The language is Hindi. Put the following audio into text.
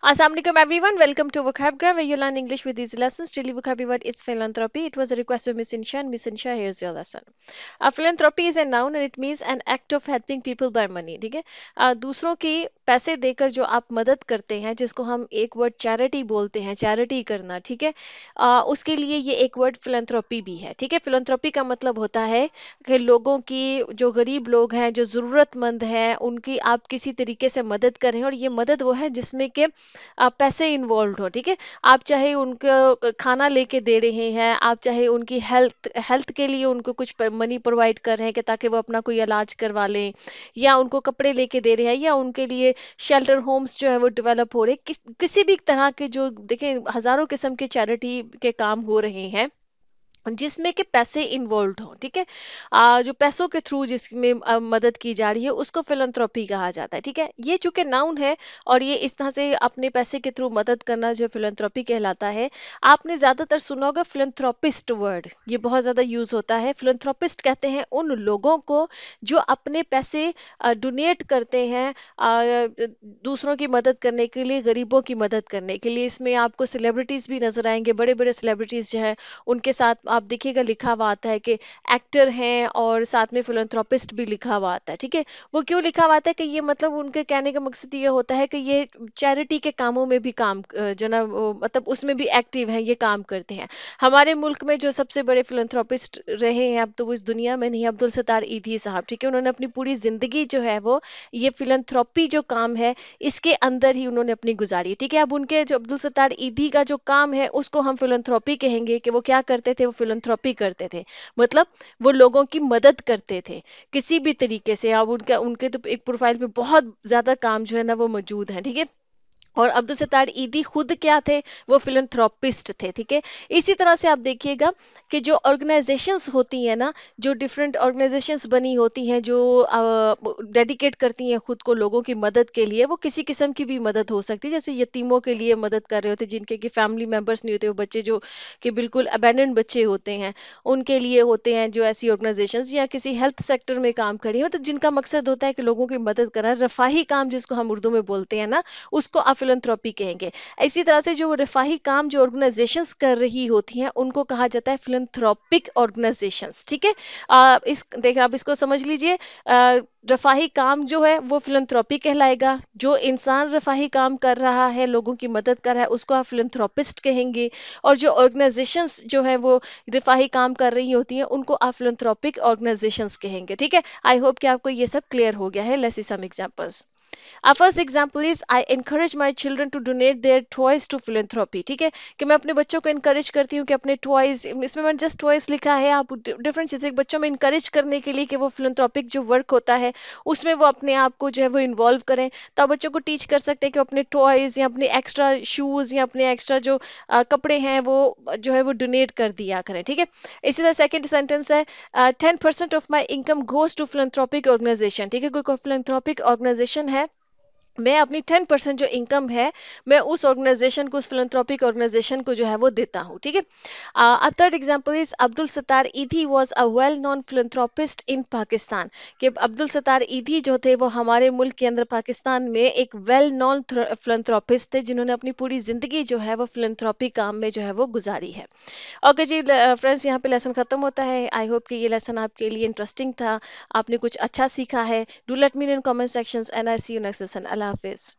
Assalamualaikum everyone. Welcome to Vocabgra where you learn English with these lessons. Daily vocabulary word is philanthropy. It was a request by Miss Insha and Miss Insha here's your lesson. a Uh, philanthropy is a noun and it means an act of helping people by money. ठीक है uh, दूसरों की पैसे देकर जो आप मदद करते हैं जिसको हम एक word charity बोलते हैं charity करना ठीक है uh, उसके लिए ये एक वर्ड फिलेंथ्रोपी भी है ठीक है फिलेंथ्रोपी का मतलब होता है कि लोगों की जो गरीब लोग हैं जो ज़रूरतमंद हैं उनकी आप किसी तरीके से मदद करें और ये मदद वो है जिसमें कि पैसे इन्वॉल्व हो ठीक है आप चाहे उनको खाना लेके दे रहे हैं आप चाहे उनकी हेल्थ हेल्थ के लिए उनको कुछ मनी प्रोवाइड कर रहे हैं कि ताकि वो अपना कोई इलाज करवा लें या उनको कपड़े लेके दे रहे हैं या उनके लिए शेल्टर होम्स जो है वो डेवलप हो रहे कि, किसी भी तरह के जो देखें हज़ारों किस्म के चैरिटी के काम हो रहे हैं जिसमें के पैसे इन्वॉल्व हो ठीक है जो पैसों के थ्रू जिसमें मदद की जा रही है उसको फिलंथ्रोपी कहा जाता है ठीक है ये चूंकि नाउन है और ये इस तरह से अपने पैसे के थ्रू मदद करना जो फिलंथ्रोपी कहलाता है आपने ज्यादातर सुना होगा फिलंथ्रोपिस्ट वर्ड ये बहुत ज्यादा यूज होता है फिलंथ्रोपिस्ट कहते हैं उन लोगों को जो अपने पैसे डोनेट करते हैं दूसरों की मदद करने के लिए गरीबों की मदद करने के लिए इसमें आपको सेलिब्रिटीज भी नजर आएंगे बड़े बड़े सेलिब्रिटीज जो है उनके साथ आप देखिएगा लिखा हुआ आता है कि एक्टर हैं और साथ में फिलंथ्रोपिस्ट भी लिखा हुआ आता है ठीक है वो क्यों लिखा हुआ आता है कि ये मतलब उनके कहने का मकसद ये होता है कि ये चैरिटी के कामों में भी काम जो ना मतलब उसमें भी एक्टिव हैं ये काम करते हैं हमारे मुल्क में जो सबसे बड़े फिलंथ्रोपिस्ट रहे हैं अब तो वो इस दुनिया में नहीं अब्दुल सतार ईदी साहब ठीक है उन्होंने अपनी पूरी जिंदगी जो है वो ये फिलंथ्रोपी जो काम है इसके अंदर ही उन्होंने अपनी गुजारी ठीक है अब उनके जो अब्दुल सतार ईदी का जो काम है उसको हम फिलंथ्रोपी कहेंगे कि वो क्या करते थे वो फिलंथ्रॉपी करते थे मतलब वो लोगों की मदद करते थे किसी भी तरीके से अब उनका उनके तो एक प्रोफाइल पे बहुत ज़्यादा काम जो है ना वो मौजूद है ठीक है और अब्दुल सत्तार ईदी खुद क्या थे वो फिलंथ्रोपिस्ट थे ठीक है इसी तरह से आप देखिएगा कि जो ऑर्गेनाइजेशंस होती हैं ना जो डिफरेंट ऑर्गेनाइजेशंस बनी होती हैं जो डेडिकेट करती हैं खुद को लोगों की मदद के लिए वो किसी किस्म की भी मदद हो सकती है जैसे यतीमों के लिए मदद कर रहे होते जिनके कि फैमिली मेम्बर्स नहीं होते वो बच्चे जो कि बिल्कुल अबेंडेंट बच्चे होते हैं उनके लिए होते हैं जो ऐसी ऑर्गेनाइजेशन या किसी हेल्थ सेक्टर में काम करी हो तो मतलब जिनका मकसद होता है कि लोगों की मदद करना रफाही काम जिसको हम उर्दू में बोलते हैं ना उसको आप फिलंथ्रोपी कहेंगे इसी तरह से जो रिफाही काम जो ऑर्गेनाइजेशन कर रही होती हैं उनको कहा जाता है फिलंथ्रोपिक ऑर्गेनाइजेशन ठीक है इस देखें आप इसको समझ लीजिए रफाही काम जो है वो फिलंथ्रोपी कहलाएगा जो इंसान रफाही काम कर रहा है लोगों की मदद कर रहा है उसको आप फिलंथ्रोपिस्ट कहेंगे और जो ऑर्गेनाइजेशन जो है वो रफाही काम कर रही होती हैं उनको आप फिलंथ्रोपिक ऑर्गेनाइजेशन कहेंगे ठीक है आई होप कि आपको ये सब क्लियर हो गया है let's see some examples our first example is I encourage my children to donate their toys to philanthropy ठीक है कि मैं अपने बच्चों को इंकरेज करती हूँ कि अपने टॉयज इसमें मैंने जस्ट टॉयज लिखा है आप डिफरेंट चीज़ें बच्चों में इंकरेज करने के लिए कि वो philanthropic जो वर्क होता है उसमें वो अपने आप को जो है वो इन्वॉल्व करें तो आप बच्चों को टीच कर सकते हैं कि अपने टॉयज या अपने एक्स्ट्रा शूज या अपने एक्स्ट्रा जो आ, कपड़े हैं वो जो है वो डोनेट कर दिया करें ठीक है इसी तरह सेकेंड सेंटेंस है ten percent of my income goes to philanthropic organisation ठीक है कोई फिलंथ्रॉपिक ऑर्गेनाइजेशन है मैं अपनी टेन परसेंट जो इनकम है मैं उस ऑर्गेनाइजेशन को उस फिलंथ्रॉपिक ऑर्गेनाइजेशन को जो है वो देता हूँ ठीक है अब third example is Abdul Sattar Edhi was a well known philanthropist in Pakistan कि अब्दुल सतार ईदी जो थे वो हमारे मुल्क के अंदर पाकिस्तान में एक वेल नॉन फिलंथ्रॉपिस्ट थे जिन्होंने अपनी पूरी जिंदगी जो है वो फिलंथ्रॉपी काम में जो है वो गुजारी है ओके जी फ्रेंड्स यहाँ पे लेसन खत्म होता है आई होप कि ये लेसन आपके लिए इंटरेस्टिंग था आपने कुछ अच्छा सीखा है do let mean in comment section and I see you next lesson अला हाफिज़